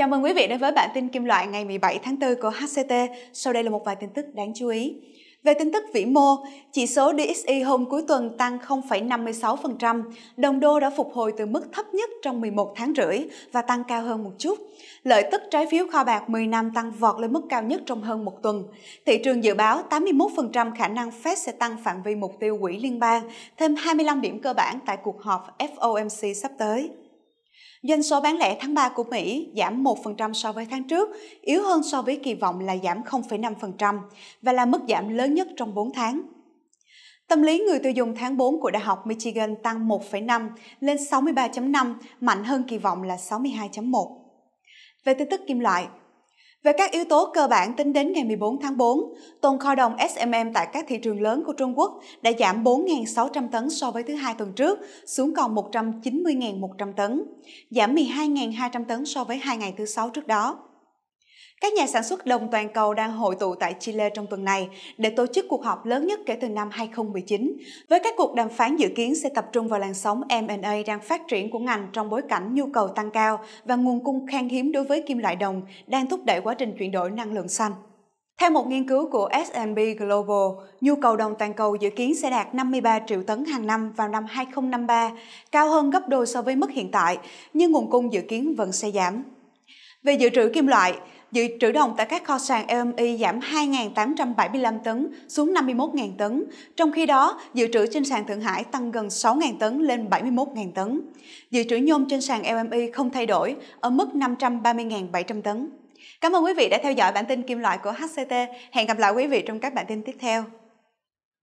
Chào mừng quý vị đến với bản tin kim loại ngày 17 tháng 4 của HCT. Sau đây là một vài tin tức đáng chú ý. Về tin tức vĩ mô, chỉ số DXY hôm cuối tuần tăng 0,56%, đồng đô đã phục hồi từ mức thấp nhất trong 11 tháng rưỡi và tăng cao hơn một chút. Lợi tức trái phiếu kho bạc 10 năm tăng vọt lên mức cao nhất trong hơn một tuần. Thị trường dự báo 81% khả năng Fed sẽ tăng phạm vi mục tiêu quỹ liên bang, thêm 25 điểm cơ bản tại cuộc họp FOMC sắp tới. Doanh số bán lẻ tháng 3 của Mỹ giảm 1% so với tháng trước, yếu hơn so với kỳ vọng là giảm 0,5% và là mức giảm lớn nhất trong 4 tháng. Tâm lý người tiêu dùng tháng 4 của Đại học Michigan tăng 1,5 lên 63.5, mạnh hơn kỳ vọng là 62.1. Về tin tức kim loại, về các yếu tố cơ bản tính đến ngày 14 tháng 4, tồn kho đồng SMM tại các thị trường lớn của Trung Quốc đã giảm 4.600 tấn so với thứ hai tuần trước, xuống còn 190.100 tấn, giảm 12.200 tấn so với hai ngày thứ sáu trước đó. Các nhà sản xuất đồng toàn cầu đang hội tụ tại Chile trong tuần này để tổ chức cuộc họp lớn nhất kể từ năm 2019, với các cuộc đàm phán dự kiến sẽ tập trung vào làn sóng M&A đang phát triển của ngành trong bối cảnh nhu cầu tăng cao và nguồn cung khan hiếm đối với kim loại đồng đang thúc đẩy quá trình chuyển đổi năng lượng xanh. Theo một nghiên cứu của S&P Global, nhu cầu đồng toàn cầu dự kiến sẽ đạt 53 triệu tấn hàng năm vào năm 2053, cao hơn gấp đôi so với mức hiện tại, nhưng nguồn cung dự kiến vẫn sẽ giảm. Về dự trữ kim loại, dự trữ đồng tại các kho sàn LME giảm 2.875 tấn xuống 51.000 tấn, trong khi đó dự trữ trên sàn Thượng Hải tăng gần 6.000 tấn lên 71.000 tấn. Dự trữ nhôm trên sàn LME không thay đổi ở mức 530.700 tấn. Cảm ơn quý vị đã theo dõi bản tin kim loại của HCT. Hẹn gặp lại quý vị trong các bản tin tiếp theo.